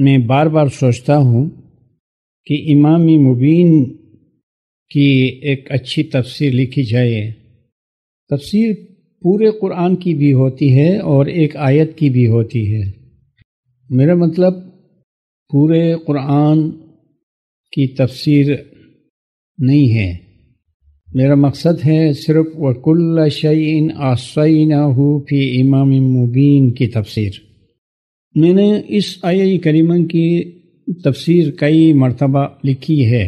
मैं बार बार सोचता हूँ कि इमाम मुबीन की एक अच्छी तफसीर लिखी जाए तफसीर पूरे कुरान की भी होती है और एक आयत की भी होती है मेरा मतलब पूरे कुरान की तफसीर नहीं है मेरा मकसद है सिर्फ वकुल्ल शैन आसैन हूफ़ी इमाम मुबीन की तफसीर मैंने इस आई करीमा की तफसीर कई मरतबा लिखी है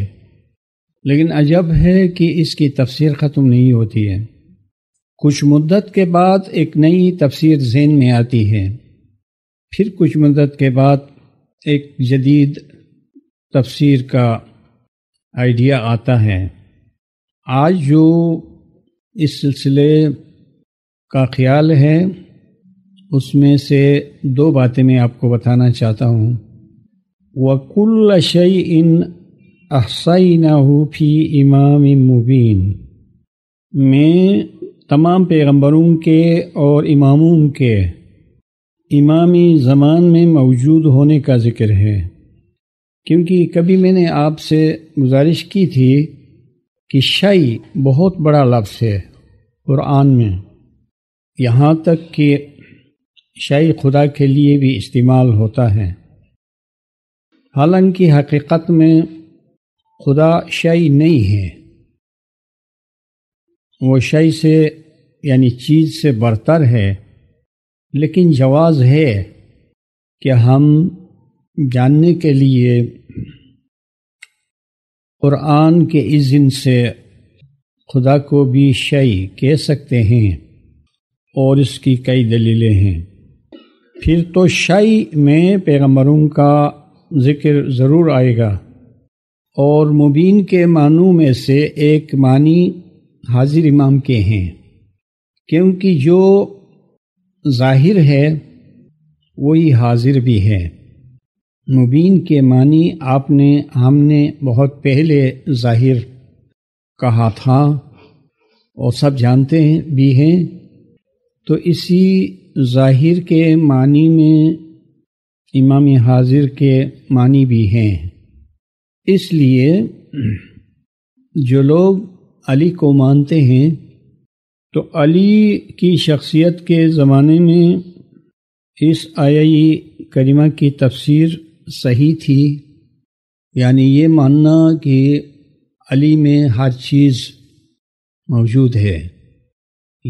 लेकिन अजब है कि इसकी तफसीर ख़त्म नहीं होती है कुछ मुद्दत के बाद एक नई तफसीर जेन में आती है फिर कुछ मुद्दत के बाद एक जदीद तफसीर का आइडिया आता है आज जो इस सिलसिले का ख्याल है उसमें से दो बातें मैं आपको बताना चाहता हूँ वकुल शई इन अहसाई फी इमाम मुबीन मैं तमाम पैगम्बरों के और इमामों के इमामी ज़मान में मौजूद होने का ज़िक्र है क्योंकि कभी मैंने आपसे गुजारिश की थी कि शई बहुत बड़ा लफ्ज़ है क़ुरान में यहाँ तक कि शय खुदा के लिए भी इस्तेमाल होता है हालांकि हकीकत में खुदा शय नहीं है वो शय से यानी चीज़ से बढ़तर है लेकिन जवाज़ है कि हम जानने के लिए क़ुरान के इज़न से खुदा को भी शय कह सकते हैं और इसकी कई दलीलें हैं फिर तो शाही में पैगम्बरों का ज़िक्र ज़रूर आएगा और मुबीन के मानों में से एक मानी हाजिर इमाम के हैं क्योंकि जो जाहिर है वही हाजिर भी है मुबीन के मानी आपने हमने बहुत पहले जाहिर कहा था और सब जानते हैं भी हैं तो इसी ज़ाहिर के मानी में इमाम हाजिर के मानी भी हैं इसलिए जो लोग अली को मानते हैं तो अली की शख्सियत के ज़माने में इस आयी करीमा की तफसीर सही थी यानी ये मानना कि अली में हर चीज़ मौजूद है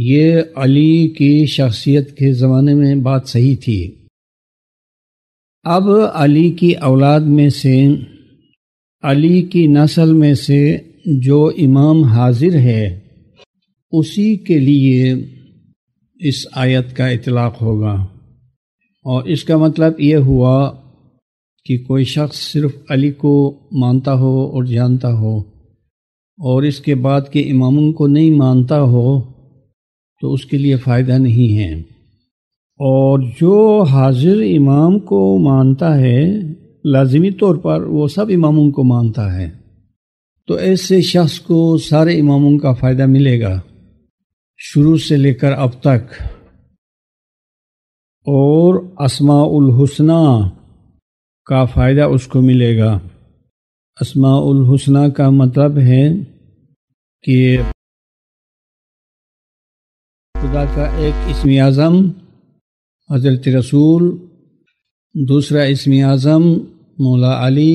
ये अली की शख्सियत के ज़माने में बात सही थी अब अली की औलाद में से अली की नस्ल में से जो इमाम हाजिर है उसी के लिए इस आयत का इतलाक़ होगा और इसका मतलब ये हुआ कि कोई शख्स सिर्फ अली को मानता हो और जानता हो और इसके बाद के इमामों को नहीं मानता हो तो उसके लिए फ़ायदा नहीं है और जो हाजिर इमाम को मानता है लाजमी तौर पर वो सब इमामों को मानता है तो ऐसे शख्स को सारे इमामों का फ़ायदा मिलेगा शुरू से लेकर अब तक और असमाउल हुसना का फ़ायदा उसको मिलेगा असमाउल का मतलब है कि खुदा का एक इसम आज़म हजरत रसूल दूसरा इसम आज़म मौला अली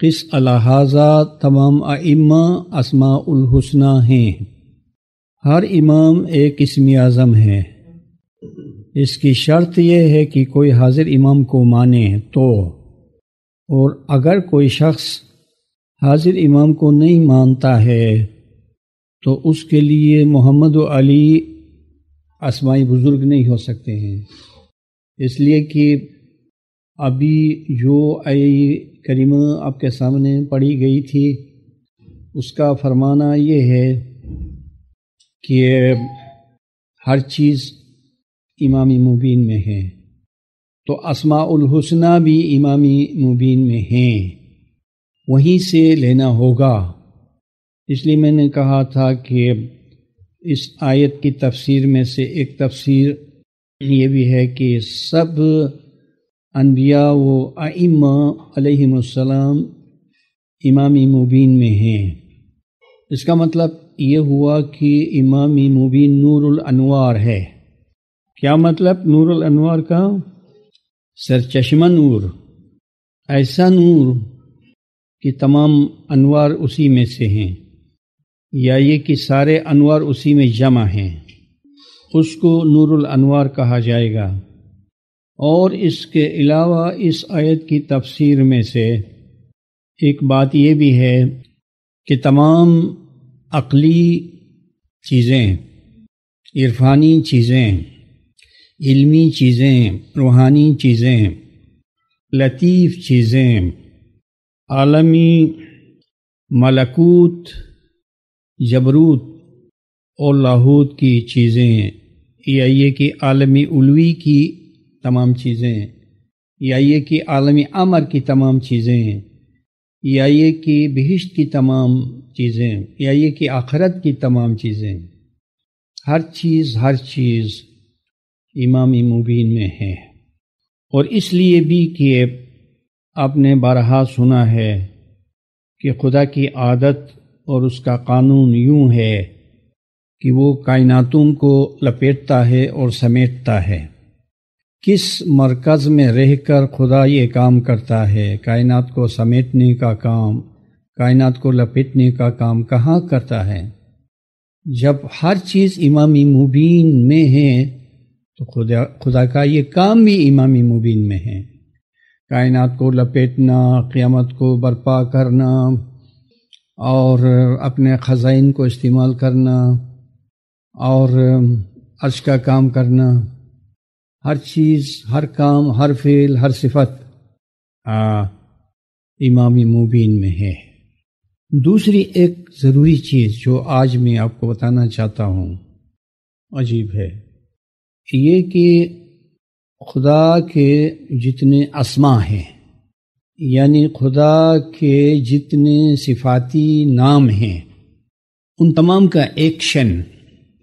किस अलाहाजा तमाम आइम्मा असमाउलहसना हैं हर इमाम एक इसम आज़म है इसकी शर्त यह है कि कोई हाजिर इमाम को माने तो और अगर कोई शख्स हाजिर इमाम को नहीं मानता है तो उसके लिए मोहम्मद अली आसमाई बुज़ुर्ग नहीं हो सकते हैं इसलिए कि अभी जो आई करीमा आपके सामने पढ़ी गई थी उसका फरमाना ये है कि हर चीज़ इमामी मुबीन में है तो असमाउल हुसना भी इमामी मुबीन में हैं वहीं से लेना होगा इसलिए मैंने कहा था कि इस आयत की तफसीर में से एक तफसीर ये भी है कि सब अनबिया व आइमाम इमाम मुबीन में हैं इसका मतलब ये हुआ कि इमाम मुबीन नूरुल अनवार है क्या मतलब नूरुल अनवार का चश्मा नूर ऐसा नूर कि तमाम अनवार उसी में से हैं या ये कि सारे अनवार उसी में जमा हैं उसको नूरुल अनवार कहा जाएगा और इसके अलावा इस आयत की तफसीर में से एक बात यह भी है कि तमाम अकली चीज़ें इरफानी चीज़ें इल्मी चीज़ें रूहानी चीज़ें लतीफ़ चीज़ें आलमी मलकूत जबरूत और लाहूत की चीज़ें या ये कि आलमी उलवी की तमाम चीज़ें या ये कि आलमी अमर की तमाम चीज़ें या ये कि बहिश्त की तमाम चीज़ें या ये कि आखरत की तमाम चीज़ें हर चीज़ हर चीज़ इमाम मुबीन में है और इसलिए भी कि आपने बारहा सुना है कि खुदा की आदत और उसका कानून यूं है कि वो कायनातों को लपेटता है और समेटता है किस मरकज़ में रहकर खुदा ये काम करता है कायनात को समेटने का काम कायनात को लपेटने का काम कहाँ करता है जब हर चीज़ इमामी मुबीन में है तो खुदा खुदा का ये काम भी इमामी मुबीन में है कायनात को लपेटना क़ियामत को बर्पा करना और अपने ख़जाइन को इस्तेमाल करना और अर्श का काम करना हर चीज़ हर काम हर फेल हर सिफत इमामी मुबीन में है दूसरी एक ज़रूरी चीज़ जो आज मैं आपको बताना चाहता हूँ अजीब है ये कि खुदा के जितने आसमां हैं यानी खुदा के जितने सिफाती नाम हैं उन तमाम का एक्शन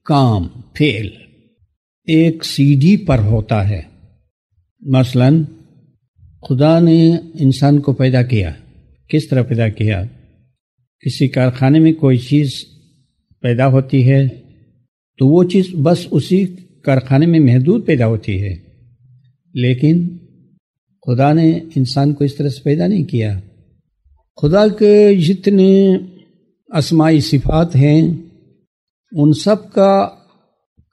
काम फेल एक सीढ़ी पर होता है मसलन खुदा ने इंसान को पैदा किया किस तरह पैदा किया किसी कारखाने में कोई चीज़ पैदा होती है तो वो चीज़ बस उसी कारखाने में महदूद पैदा होती है लेकिन खुदा ने इंसान को इस तरह से पैदा नहीं किया खुदा के जितने आसमाई सिफात हैं उन सब का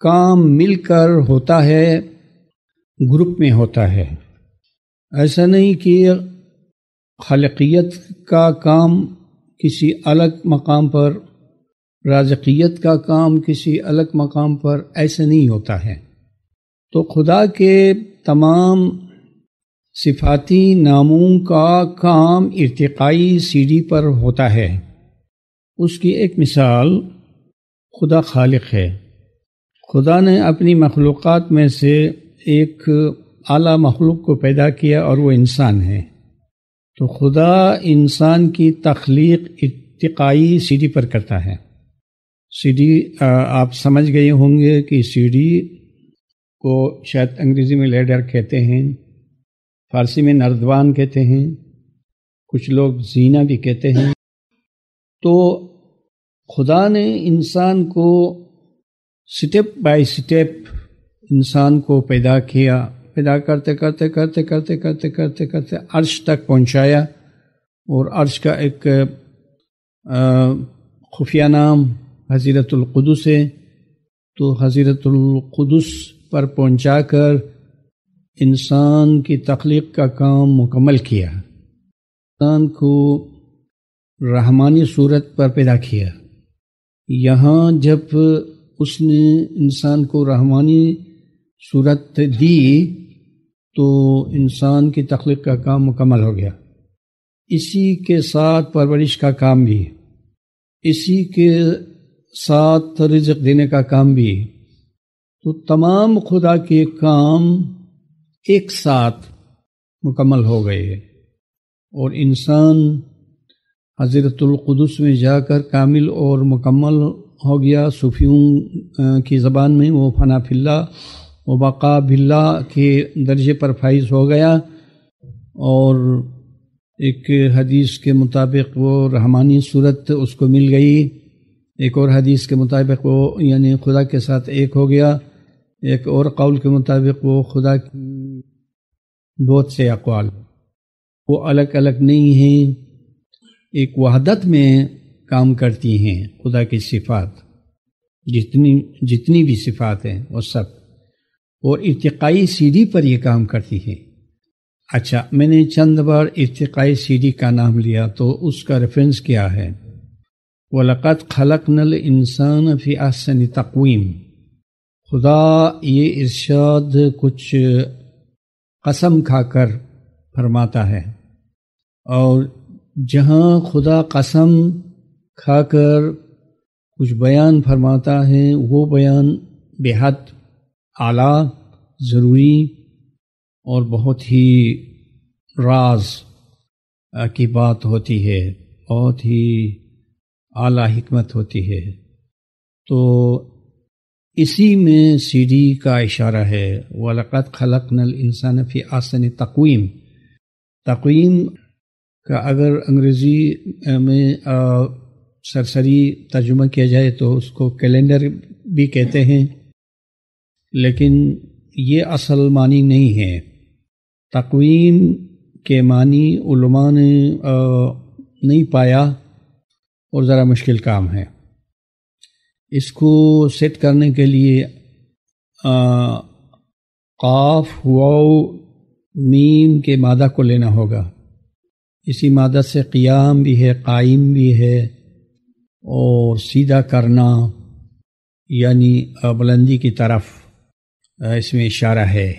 काम मिलकर होता है ग्रुप में होता है ऐसा नहीं कि खलकियत का काम किसी अलग मकाम पर राजकीयत का काम किसी अलग मकाम पर ऐसे नहीं होता है तो खुदा के तमाम सिफाती नामों का काम इरतकाई सीढ़ी पर होता है उसकी एक मिसाल खुदा खालिक है खुदा ने अपनी मखलूक़ में से एक आला मखलूक को पैदा किया और वो इंसान है तो खुदा इंसान की तख्लीक इरतकाई सीढ़ी पर करता है सीढ़ी आप समझ गए होंगे कि सीढ़ी को शायद अंग्रेज़ी में लेडर कहते हैं फारसी में नर्दवान कहते हैं कुछ लोग जीना भी कहते हैं तो खुदा ने इंसान को स्टेप बाय स्टेप इंसान को पैदा किया पैदा करते करते करते करते करते करते करते अर्श तक पहुंचाया और अर्श का एक खुफिया नाम हजीरतुल्कुदस है तो हजीरतुल्कुदस पर पहुंचाकर इंसान की तख्लीक का काम मुकम्मल किया इंसान को रहमानी सूरत पर पैदा किया यहाँ जब उसने इंसान को रहमानी सूरत दी तो इंसान की तख्लीक का काम मुकम्मल हो गया इसी के साथ परवरिश का काम भी इसी के साथ रिजक देने का काम भी तो तमाम खुदा के काम एक साथ मुकम्मल हो गए और इंसान हज़रतुल्क़ुदस में जाकर कामिल और मुकम्मल हो गया सूफियों की ज़बान में वो फनाफिल्ला फिल्ला व के दर्जे पर फाइज हो गया और एक हदीस के मुताबिक वो रहमानी सूरत उसको मिल गई एक और हदीस के मुताबिक वो यानी खुदा के साथ एक हो गया एक और कौल के मुताबिक वो खुदा बहुत से अकवाल वो अलग अलग नहीं हैं एक वहदत में काम करती हैं खुदा की सिफात जितनी जितनी भी सिफात हैं वो सब और इरतकाई सीढ़ी पर ये काम करती है अच्छा मैंने चंद बार इरतकाई सीढ़ी का नाम लिया तो उसका रेफरेंस क्या है वलक़त खलक नल इंसान फ़ी आसन तकवीम खुदा ये इर्शाद कुछ कसम खाकर फरमाता है और जहाँ खुदा कसम खाकर कुछ बयान फरमाता है वो बयान बेहद आला ज़रूरी और बहुत ही राज की बात होती है बहुत ही आला हमत होती है तो इसी में सीढ़ी का इशारा है वलक़त खलक नल इंसान फ़ी आसन तकवीम तकवीम का अगर अंग्रेज़ी में सरसरी तर्जुमा किया जाए तो उसको कैलेंडर भी कहते हैं लेकिन ये असल मानी नहीं है तकवीम के मानी उलमा ने नहीं पाया और ज़रा मुश्किल काम है इसको सेट करने के लिए काफ वाओ मीम के मादा को लेना होगा इसी मादा से क़ियाम भी है कायम भी है और सीधा करना यानी बुलंदी की तरफ इसमें इशारा है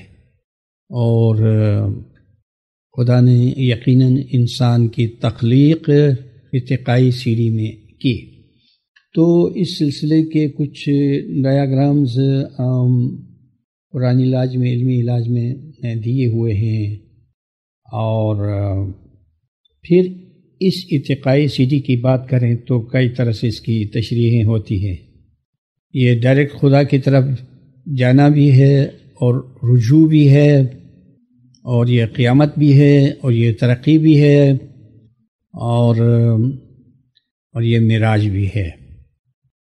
और खुदा ने यकीनन इंसान की तख्लीक फितकाई सीरी में की तो इस सिलसिले के कुछ डायाग्राम्स um, पुरानी इलाज में इलमी इलाज में दिए हुए हैं और uh, फिर इस इतकाई सीढ़ी की बात करें तो कई तरह से इसकी तशरीहें होती हैं ये डायरेक्ट खुदा की तरफ जाना भी है और रुजू भी है और ये क़ियामत भी है और ये तरक्की भी है और um, और ये मिराज भी है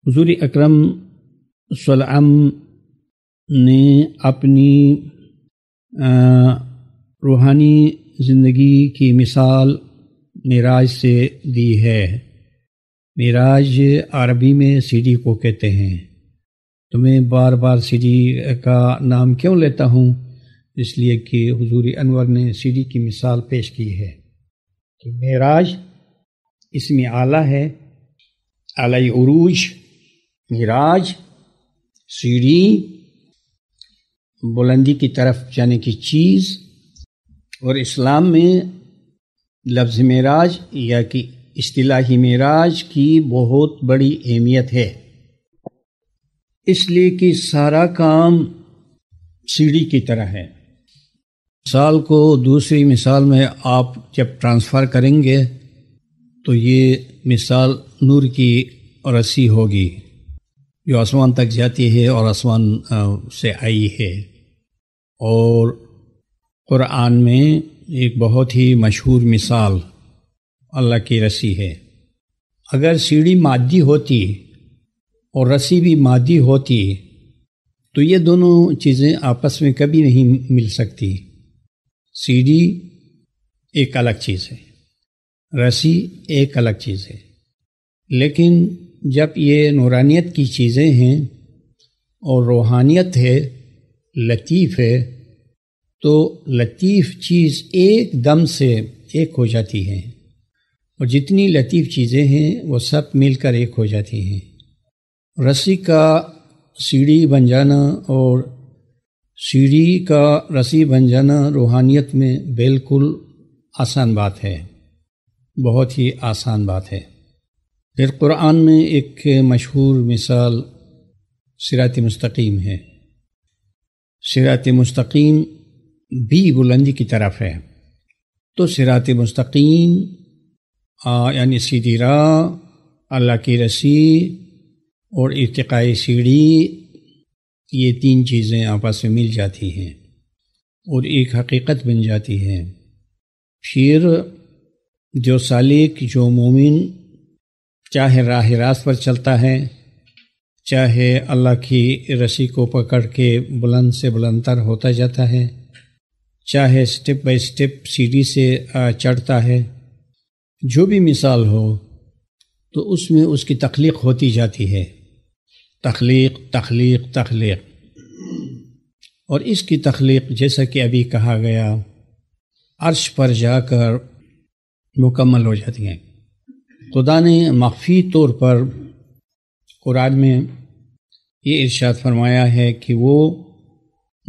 हजूर अक्रम सलम ने अपनी रूहानी ज़िंदगी की मिसाल मराज से दी है मराज अरबी में सीढ़ी को कहते हैं तो मैं बार बार सीढ़ी का नाम क्यों लेता हूँ इसलिए कि हजूरी अनवर ने सीढ़ी की मिसाल पेश की है कि मराज इसमें आला है आलाई उरूज मिराज सीढ़ी बुलंदी की तरफ जाने की चीज़ और इस्लाम में लफ्ज़ मराज या कि अतलाही मेराज की बहुत बड़ी अहमियत है इसलिए कि सारा काम सीढ़ी की तरह है मिसाल को दूसरी मिसाल में आप जब ट्रांसफ़र करेंगे तो ये मिसाल नूर की रस्सी होगी जो आसमान तक जाती है और आसमान से आई है और क़ुरान में एक बहुत ही मशहूर मिसाल अल्लाह की रस्सी है अगर सीढ़ी मादी होती और रस्सी भी मादी होती तो ये दोनों चीज़ें आपस में कभी नहीं मिल सकती सीढ़ी एक अलग चीज़ है रस्सी एक अलग चीज़ है लेकिन जब ये नूरानियत की चीज़ें हैं और रूहानियत है लतीफ़ है तो लतीफ़ चीज़ एक दम से एक हो जाती है और जितनी लतीफ़ चीज़ें हैं वो सब मिलकर एक हो जाती हैं रस्सी का सीढ़ी बन जाना और सीढ़ी का रस्सी बन जाना रूहानियत में बिल्कुल आसान बात है बहुत ही आसान बात है फिर कुरान में एक मशहूर मिसाल सिरात मुस्तकीम है सिरात मुस्तकीम भी बुलंदी की तरफ है तो सिरात मुस्तकीम यानी सीधी राह अल्लाह की रसी और इरतकाई सीढ़ी ये तीन चीज़ें आपस में मिल जाती हैं और एक हकीकत बन जाती है फिर जो सालिक जो मोमिन चाहे राह रास पर चलता है चाहे अल्लाह की रस्सी को पकड़ के बुलंद से बुलंदतर होता जाता है चाहे स्टेप बाय स्टेप सीढ़ी से चढ़ता है जो भी मिसाल हो तो उसमें उसकी तख्लीक होती जाती है तख्लीक तख्लीक तख्लीक और इसकी तख्लीक जैसा कि अभी कहा गया अर्श पर जाकर मुकम्मल हो जाती हैं खुदा ने मख्फी तौर पर कुरान में ये इरशाद फरमाया है कि वो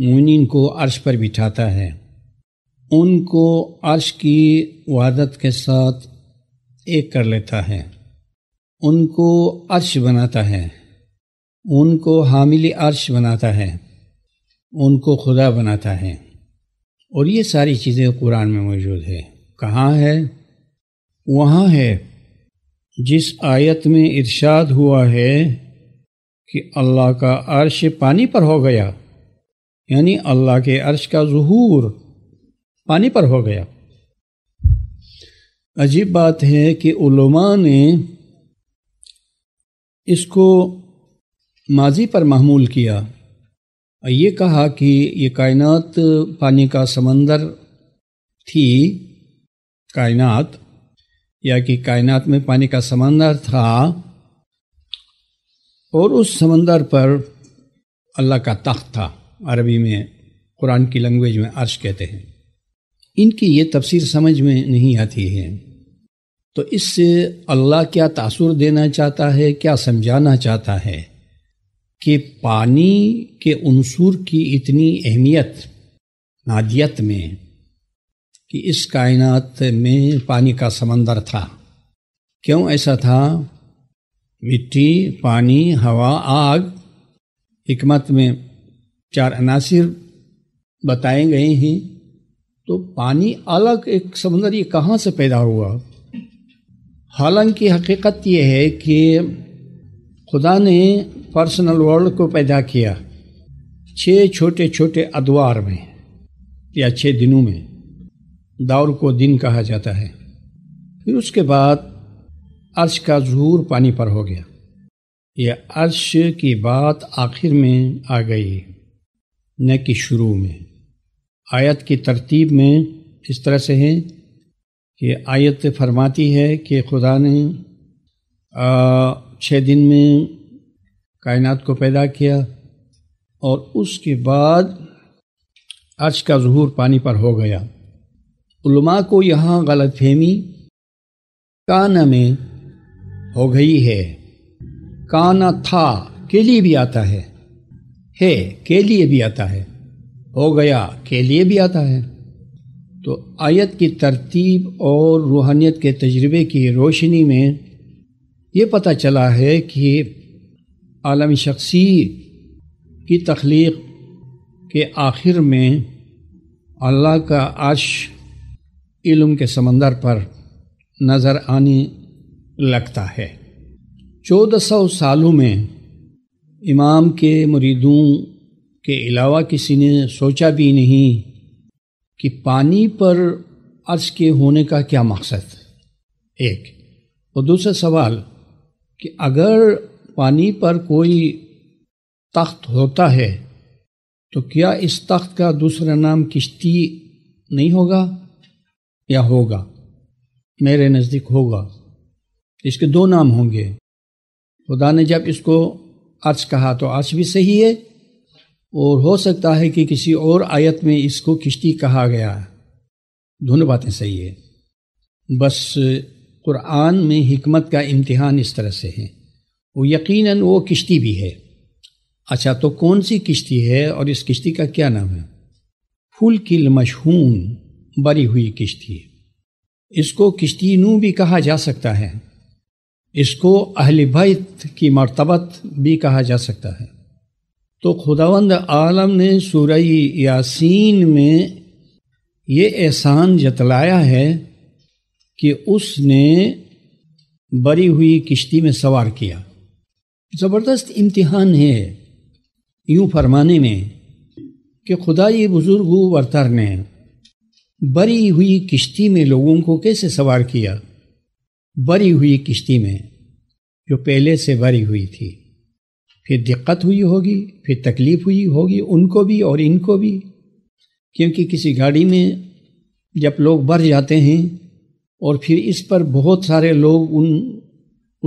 मोमिन को अर्श पर बिठाता है उनको अर्श की वादत के साथ एक कर लेता है उनको अर्श बनाता है उनको हामिल अर्श बनाता है उनको खुदा बनाता है और ये सारी चीज़ें कुरान में मौजूद है कहाँ है वहाँ है जिस आयत में इरशाद हुआ है कि अल्लाह का अर्श पानी पर हो गया यानी अल्लाह के अर्श का जहूर पानी पर हो गया अजीब बात है कि उलमा ने इसको माजी पर महमूल किया ये कहा कि ये कायनात पानी का समंदर थी कायनात या कि कायनात में पानी का समंदर था और उस समंदर पर अल्लाह का तख्त था अरबी में कुरान की लैंग्वेज में अर्श कहते हैं इनकी ये तफसीर समझ में नहीं आती है तो इससे अल्लाह क्या तासुर देना चाहता है क्या समझाना चाहता है कि पानी के अनसूर की इतनी अहमियत नादियत में कि इस कायनात में पानी का समंदर था क्यों ऐसा था मिट्टी पानी हवा आग हमत में चार अनासर बताए गए हैं तो पानी अलग एक समंदर ये कहाँ से पैदा हुआ हालांकि हकीकत यह है कि खुदा ने पर्सनल वर्ल्ड को पैदा किया छः छोटे छोटे अदवार में या छः दिनों में दौर को दिन कहा जाता है फिर उसके बाद अर्श का जहूर पानी पर हो गया यह अर्श की बात आखिर में आ गई न कि शुरू में आयत की तरतीब में इस तरह से है कि आयत फरमाती है कि खुदा ने छः दिन में कायनात को पैदा किया और उसके बाद अर्श का जहूर पानी पर हो गया उलमा को यहाँ गलत फहमी काना में हो गई है काना था के लिए भी आता है है के लिए भी आता है हो गया के लिए भी आता है तो आयत की तरतीब और रूहानियत के तजर्बे की रोशनी में ये पता चला है कि आलम शख्सी की तख्लीक के आखिर में अल्लाह का अर्श इलम के समंदर पर नज़र आने लगता है चौदह सौ सालों में इमाम के मुरीदों के अलावा किसी ने सोचा भी नहीं कि पानी पर अर्श के होने का क्या मकसद एक और दूसरा सवाल कि अगर पानी पर कोई तख्त होता है तो क्या इस तख्त का दूसरा नाम किश्ती नहीं होगा या होगा मेरे नज़दीक होगा इसके दो नाम होंगे खुदा ने जब इसको अर्श कहा तो अर्श भी सही है और हो सकता है कि किसी और आयत में इसको किश्ती कहा गया दोनों बातें सही है बस कुरान में हमत का इम्तहान इस तरह से है वो यकीनन वो किश्ती भी है अच्छा तो कौन सी किश्ती है और इस किश्ती का क्या नाम है फुल किल मशहून बरी हुई किश्ती इसको किश्ती नू भी कहा जा सकता है इसको अहल भैत की मरतबत भी कहा जा सकता है तो खुदावंद आलम ने सूरई यासीन में ये एहसान जतलाया है कि उसने बरी हुई किश्ती में सवार किया ज़बरदस्त इम्तिहान है यूँ फरमाने में कि खुदा ये बुज़ुर्ग वर्तर ने बरी हुई किश्ती में लोगों को कैसे सवार किया बरी हुई किश्ती में जो पहले से बरी हुई थी फिर दिक्कत हुई होगी फिर तकलीफ हुई होगी उनको भी और इनको भी क्योंकि किसी गाड़ी में जब लोग भर जाते हैं और फिर इस पर बहुत सारे लोग उन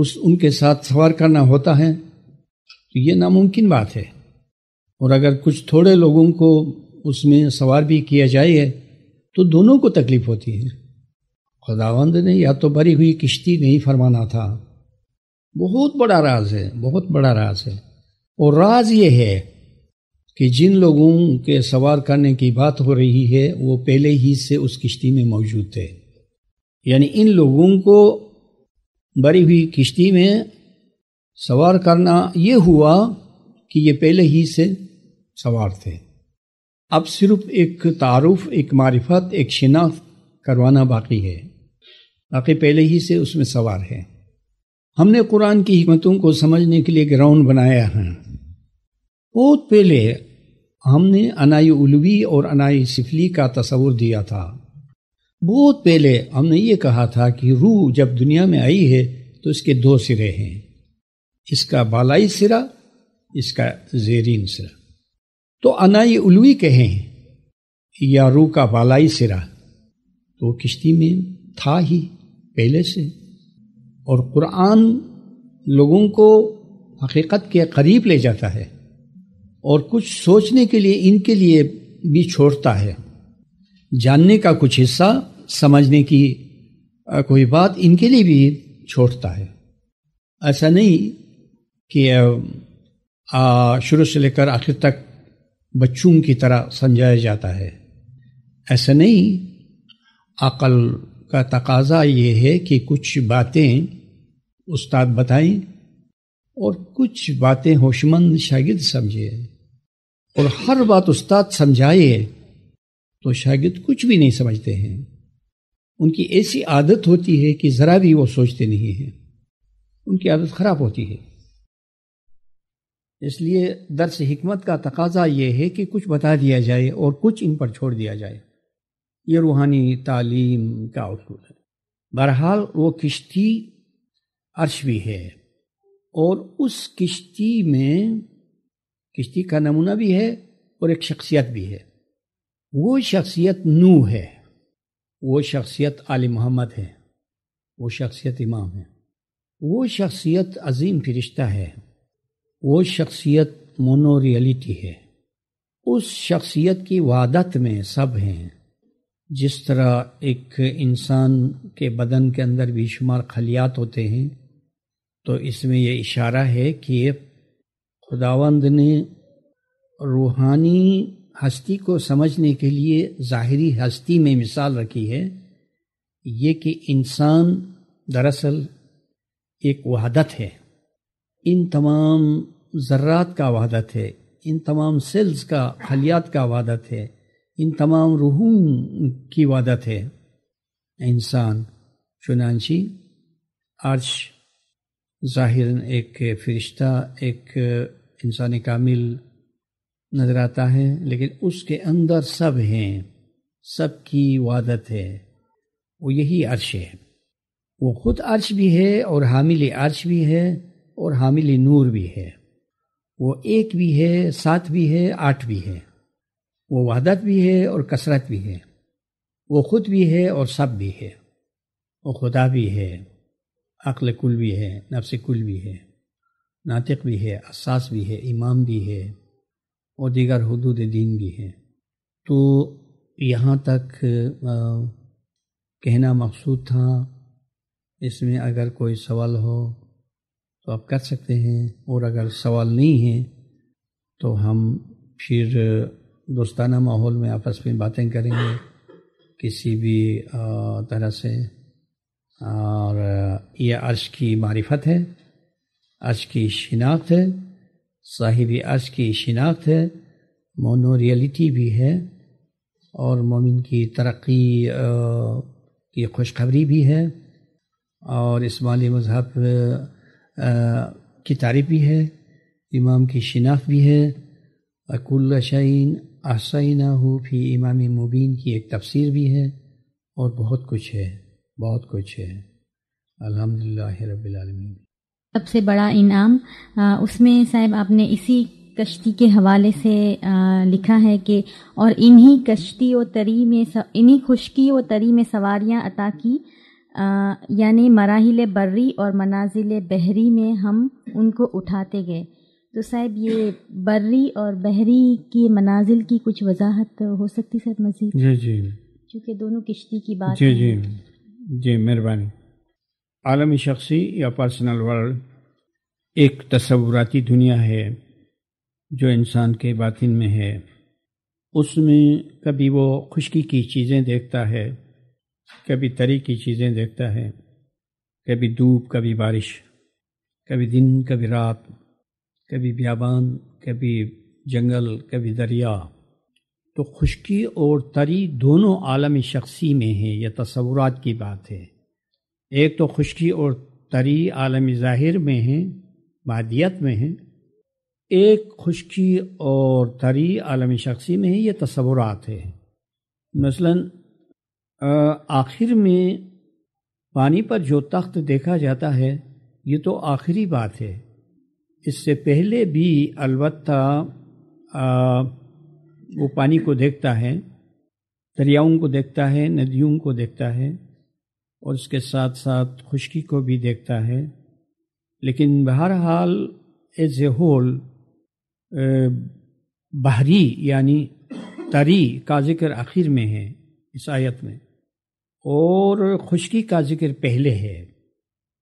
उस उनके साथ सवार करना होता है तो ये नामुमकिन बात है और अगर कुछ थोड़े लोगों को उसमें सवार भी किया जाए तो दोनों को तकलीफ होती है खुदावंद ने या तो भरी हुई किश्ती नहीं फरमाना था बहुत बड़ा राज है बहुत बड़ा राज है और राज ये है कि जिन लोगों के सवार करने की बात हो रही है वो पहले ही से उस किश्ती में मौजूद थे यानी इन लोगों को भरी हुई किश्ती में सवार करना ये हुआ कि ये पहले ही से सवार थे अब सिर्फ एक तारफ़ एक मारिफत एक शिनाख्त करवाना बाकी है बाकी पहले ही से उसमें सवार है हमने कुरान की हमतों को समझने के लिए ग्राउंड बनाया है बहुत पहले हमने अनाई उलवी और अनाई सिफली का तस्वुर दिया था बहुत पहले हमने ये कहा था कि रूह जब दुनिया में आई है तो इसके दो सिरे हैं इसका बालाई सिरा इसका जेरीन सिरा तो अनाई उलवी कहे या रू का बालाई सिरा तो किश्ती में था ही पहले से और कुरान लोगों को हकीकत के करीब ले जाता है और कुछ सोचने के लिए इनके लिए भी छोड़ता है जानने का कुछ हिस्सा समझने की कोई बात इनके लिए भी छोड़ता है ऐसा नहीं कि शुरू से लेकर आखिर तक बच्चों की तरह समझाया जाता है ऐसा नहीं अकल का तकाजा ये है कि कुछ बातें उस्ताद बताएं और कुछ बातें होशमंद शागिद समझे और हर बात उस्ताद समझाए तो शागिद कुछ भी नहीं समझते हैं उनकी ऐसी आदत होती है कि ज़रा भी वो सोचते नहीं हैं उनकी आदत ख़राब होती है इसलिए दरस हमत का तकाजा ये है कि कुछ बता दिया जाए और कुछ इन पर छोड़ दिया जाए ये रूहानी तालीम का असूल है बहरहाल वो किश्ती अर्श भी है और उस किश्ती में किश्ती का नमूना भी है और एक शख्सियत भी है वो शख्सियत नू है वो शख्सियत आल मोहम्मद है वो शख्सियत इमाम है वो शख्सियत अजीम फरिश्ता है वो शख्सियत मोनो रियलिटी है उस शख्सियत की वादत में सब हैं जिस तरह एक इंसान के बदन के अंदर बेशुमार खलियात होते हैं तो इसमें यह इशारा है कि खुदावंद ने रूहानी हस्ती को समझने के लिए ज़ाहरी हस्ती में मिसाल रखी है ये कि इंसान दरअसल एक वहादत है इन तमाम ज़र्रात का वादा थे इन तमाम सेल्स का खलियात का वादा थे इन तमाम रूहों की वादा थे इंसान चुनानशी आज ज़ाहिर एक फरिश्ता एक इंसान कामिल नज़र आता है लेकिन उसके अंदर सब हैं सब की वादत है वो यही अर्श है वो खुद अर्श भी है और हामिल अर्श भी है और हामिल नूर भी है वो एक भी है सात भी है आठ भी है वो वहदत भी है और कसरत भी है वो खुद भी है और सब भी है वो खुदा भी है अक्ल कुल भी है नफ्स कुल भी है नातिक भी है असास भी है इमाम भी है और दीगर हदूद दीन भी है तो यहाँ तक आ, कहना मकसूद था इसमें अगर कोई सवाल हो तो आप कर सकते हैं और अगर सवाल नहीं है तो हम फिर दोस्ताना माहौल में आपस में बातें करेंगे किसी भी तरह से और यह अर्श की मारिफत है अर्श की शिनाख्त है साहिब अर्श की शिनाख्त है मोनो रियलिटी भी है और मोमिन की तरक्की की खुशखबरी भी है और इस्माली मज़हब की तारीफ भी है इमाम की शिनाख्त भी है अकुल शाइन आसाइना हो फी इमाम मुबीन की एक तफसीर भी है और बहुत कुछ है बहुत कुछ है अल्हम्दुलिल्लाह रबालमीन सबसे बड़ा इनाम आ, उसमें साहब आपने इसी कश्ती के हवाले से आ, लिखा है कि और इन्हीं कश्ती व तरी में इन्हीं खुशकी व तरी में सवारियां अता की यानी मराहल बर्री और मनाजिल बहरी में हम उनको उठाते गए तो साहब ये बर्री और बहरी की मनाजिल की कुछ वजाहत हो सकती सर मजीद जी जी चूँकि दोनों किश्ती की बात जी जी जी मेहरबानी आलमी शख्सी या पर्सनल वर्ल्ड एक तस्वुराती दुनिया है जो इंसान के बातिन में है उसमें कभी वो खुशकी की चीज़ें देखता है कभी तरी की चीज़ें देखता है कभी धूप कभी बारिश कभी दिन कभी रात कभी बियाबान कभी जंगल कभी दरिया तो खुशकी और तरी दोनों आलम शख्सी में है यह तस्वुरात की बात है एक तो खुशकी और तरी आलम ज़ाहिर में है मादियत में है एक खुशकी और तरी आलम शख्सी में है यह तस्वुरात है मसलन आखिर में पानी पर जो तख्त देखा जाता है ये तो आखिरी बात है इससे पहले भी अलबत् वो पानी को देखता है दरियाओं को देखता है नदियों को देखता है और उसके साथ साथ खुशकी को भी देखता है लेकिन बहरहाल एज ए होल बाहरी यानी तरी का जिक्र आखिर में है इस आयत में और खुशकी का जिक्र पहले है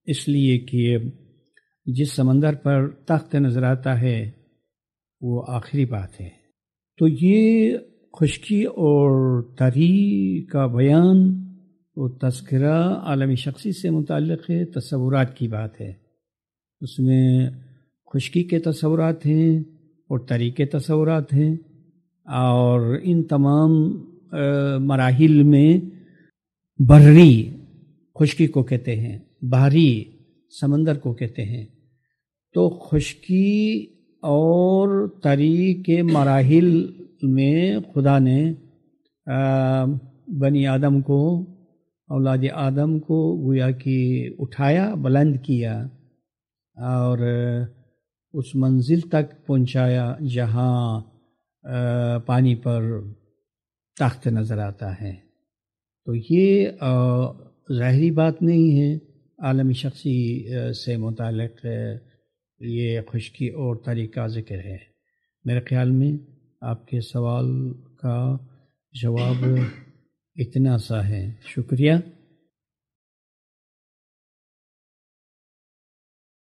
इसलिए कि जिस समंदर पर तख्त नज़र आता है वो आखिरी बात है तो ये खुशकी और तरी का बयान वो तस्करा आलमी शख्सी से मुतक़ है तस्वुरात की बात है उसमें खुशकी के तस्वुरात हैं और तरीके तस्वुरात हैं और इन तमाम मराहल में बर्री खुशकी को कहते हैं बाहरी समंदर को कहते हैं तो खुशकी और तरी के मराहल में खुदा ने बनी आदम को औलाद आदम को गोया कि उठाया बुलंद किया और उस मंजिल तक पहुंचाया जहां पानी पर तख्त नज़र आता है तो ये ज़ाहरी बात नहीं है आलम शख्सी से मुतल ये खुशकी और तरीका ज़िक्र है मेरे ख्याल में आपके सवाल का जवाब इतना सा है शुक्रिया